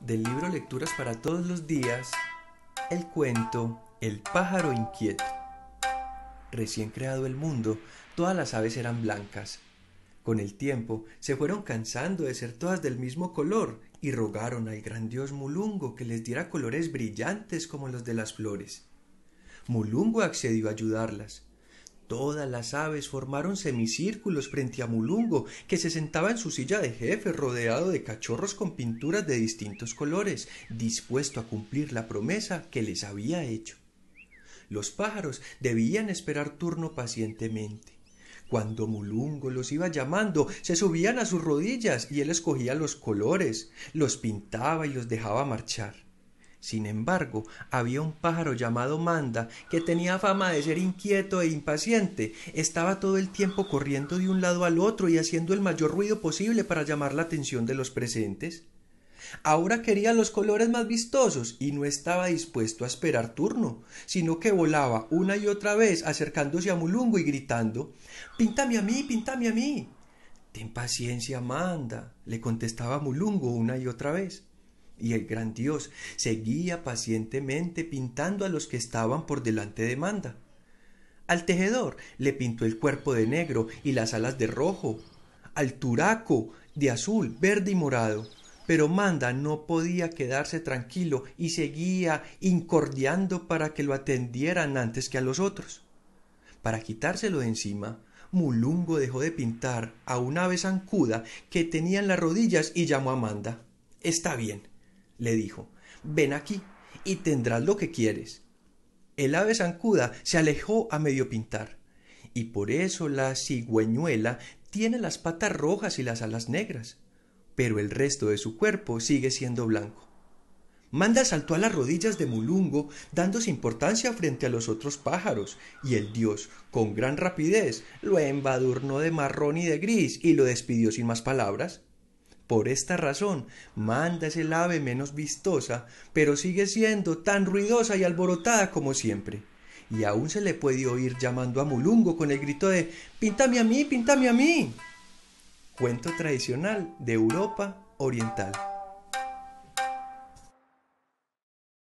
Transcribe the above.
del libro Lecturas para todos los días, el cuento El pájaro inquieto. Recién creado el mundo, todas las aves eran blancas. Con el tiempo se fueron cansando de ser todas del mismo color y rogaron al gran dios Mulungo que les diera colores brillantes como los de las flores. Mulungo accedió a ayudarlas. Todas las aves formaron semicírculos frente a Mulungo, que se sentaba en su silla de jefe rodeado de cachorros con pinturas de distintos colores, dispuesto a cumplir la promesa que les había hecho. Los pájaros debían esperar turno pacientemente. Cuando Mulungo los iba llamando, se subían a sus rodillas y él escogía los colores, los pintaba y los dejaba marchar. Sin embargo, había un pájaro llamado Manda que tenía fama de ser inquieto e impaciente. Estaba todo el tiempo corriendo de un lado al otro y haciendo el mayor ruido posible para llamar la atención de los presentes. Ahora quería los colores más vistosos y no estaba dispuesto a esperar turno, sino que volaba una y otra vez acercándose a Mulungo y gritando Píntame a mí, píntame a mí. Ten paciencia, Manda, le contestaba Mulungo una y otra vez y el gran Dios seguía pacientemente pintando a los que estaban por delante de Manda. Al tejedor le pintó el cuerpo de negro y las alas de rojo, al turaco de azul, verde y morado. Pero Manda no podía quedarse tranquilo y seguía incordiando para que lo atendieran antes que a los otros. Para quitárselo de encima, Mulungo dejó de pintar a una ave zancuda que tenía en las rodillas y llamó a Manda. Está bien, le dijo, ven aquí y tendrás lo que quieres. El ave zancuda se alejó a medio pintar, y por eso la cigüeñuela tiene las patas rojas y las alas negras, pero el resto de su cuerpo sigue siendo blanco. Manda saltó a las rodillas de Mulungo, dándose importancia frente a los otros pájaros, y el dios, con gran rapidez, lo embadurnó de marrón y de gris y lo despidió sin más palabras. Por esta razón, Manda es el ave menos vistosa, pero sigue siendo tan ruidosa y alborotada como siempre. Y aún se le puede oír llamando a Mulungo con el grito de Píntame a mí, píntame a mí. Cuento tradicional de Europa Oriental.